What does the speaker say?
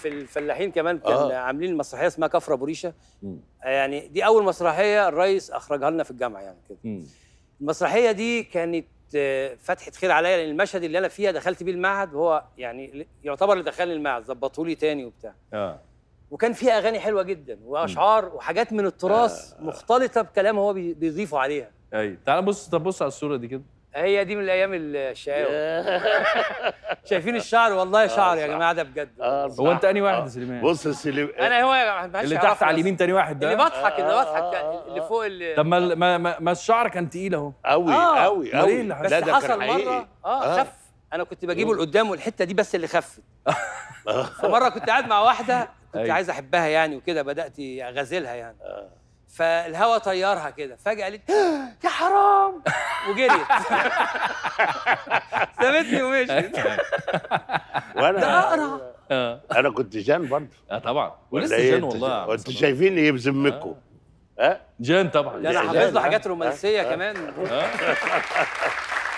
في الفلاحين كمان كان آه. عاملين مسرحيه اسمها كفره بوريشه م. آه، يعني دي اول مسرحيه الرئيس اخرجها لنا في الجامعه يعني كده المسرحيه دي كانت آه، فتحه خير عليا لان المشهد اللي انا فيها دخلت بيه المعهد وهو يعني يعتبر اللي دخلني المعهد ظبطوا لي تاني وبتاع اه وكان فيها اغاني حلوه جدا واشعار م. وحاجات من التراث آه. مختلطه بكلام هو بيضيفه عليها ايوه تعال بص طب بص على الصوره دي كده هي دي من الايام الشقاوه شايفين الشعر والله آه، شعر يا جماعه ده بجد آه، هو انت انهي واحد يا آه. سليمان بص سليمان انا هو يا جماعه اللي تحت على اليمين تاني واحد ده اللي بضحك اللي بضحك يعني اللي فوق اللي طب ما ما الشعر كان تقيل اهو قوي قوي قوي بس حصل مره اه خف انا كنت بجيبه لقدام والحته دي بس اللي خفت فمره كنت قاعد مع واحده كنت أيوه. عايز احبها يعني وكده بدات اغازلها يعني فالهوا طيرها كده فجاه قالت يا حرام وجريت سابتني ومشيت وانا اقرع آه. انا كنت جان برضه اه طبعا ولسه جان إيه؟ والله انت شايفيني ايه بذمتكم آه. ها جان طبعا انا حافظ له حاجات رومانسيه كمان آه.